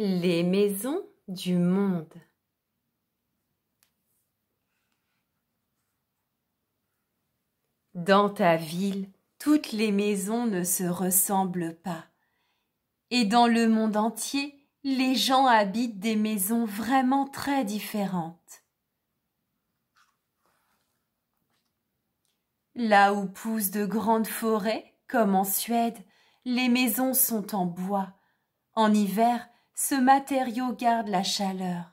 les maisons du monde. Dans ta ville, toutes les maisons ne se ressemblent pas. Et dans le monde entier, les gens habitent des maisons vraiment très différentes. Là où poussent de grandes forêts, comme en Suède, les maisons sont en bois. En hiver, ce matériau garde la chaleur.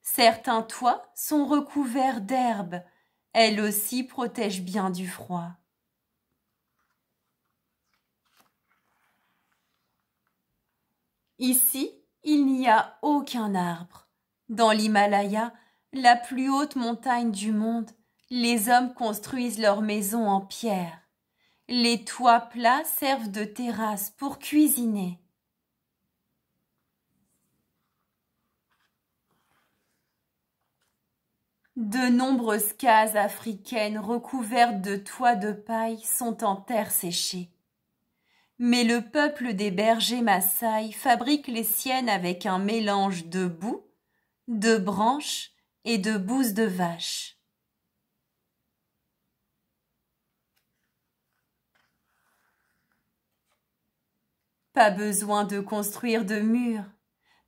Certains toits sont recouverts d'herbe, elle aussi protègent bien du froid. Ici, il n'y a aucun arbre. Dans l'Himalaya, la plus haute montagne du monde, les hommes construisent leurs maisons en pierre. Les toits plats servent de terrasse pour cuisiner. De nombreuses cases africaines recouvertes de toits de paille sont en terre séchée. Mais le peuple des bergers Maasai fabrique les siennes avec un mélange de boue, de branches et de bouses de vache. Pas besoin de construire de murs.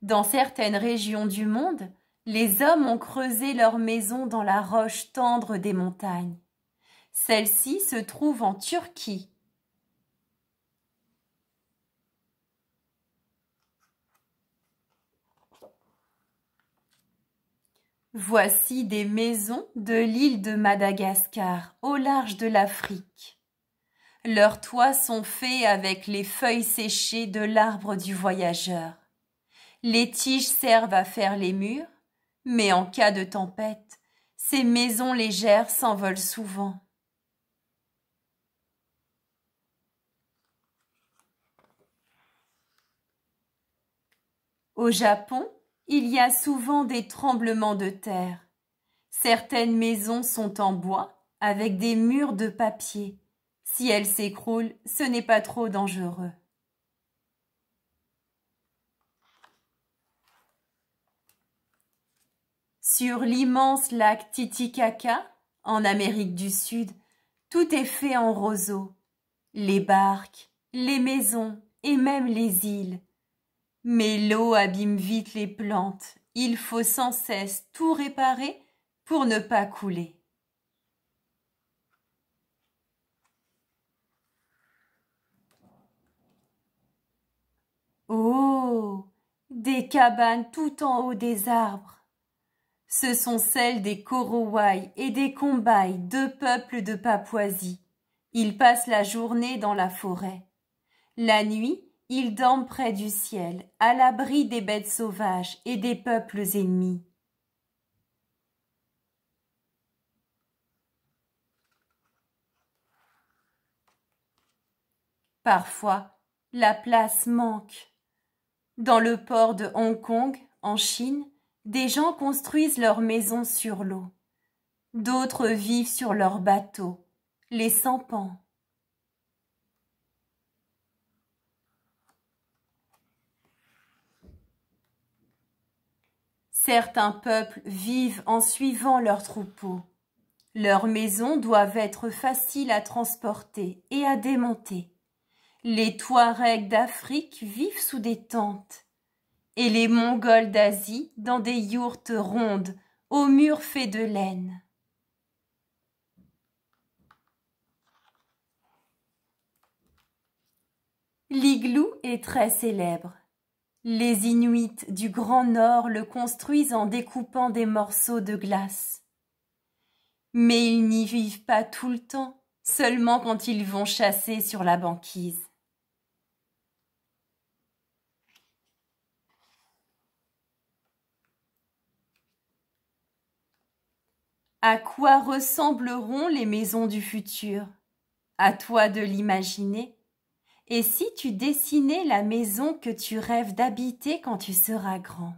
Dans certaines régions du monde, les hommes ont creusé leur maison dans la roche tendre des montagnes. Celle-ci se trouve en Turquie. Voici des maisons de l'île de Madagascar, au large de l'Afrique. Leurs toits sont faits avec les feuilles séchées de l'arbre du voyageur. Les tiges servent à faire les murs, mais en cas de tempête, ces maisons légères s'envolent souvent. Au Japon, il y a souvent des tremblements de terre. Certaines maisons sont en bois avec des murs de papier. Si elles s'écroulent, ce n'est pas trop dangereux. Sur l'immense lac Titicaca, en Amérique du Sud, tout est fait en roseaux. Les barques, les maisons et même les îles. Mais l'eau abîme vite les plantes. Il faut sans cesse tout réparer pour ne pas couler. Oh des cabanes tout en haut des arbres, ce sont celles des Korowai et des Kombai, deux peuples de Papouasie. Ils passent la journée dans la forêt. La nuit, ils dorment près du ciel, à l'abri des bêtes sauvages et des peuples ennemis. Parfois, la place manque. Dans le port de Hong Kong, en Chine, des gens construisent leurs maisons sur l'eau. D'autres vivent sur leurs bateaux, les sampans. Certains peuples vivent en suivant leurs troupeaux. Leurs maisons doivent être faciles à transporter et à démonter. Les Touaregs d'Afrique vivent sous des tentes et les Mongols d'Asie dans des yourtes rondes, aux murs faits de laine. L'igloo est très célèbre. Les Inuits du Grand Nord le construisent en découpant des morceaux de glace. Mais ils n'y vivent pas tout le temps, seulement quand ils vont chasser sur la banquise. À quoi ressembleront les maisons du futur À toi de l'imaginer. Et si tu dessinais la maison que tu rêves d'habiter quand tu seras grand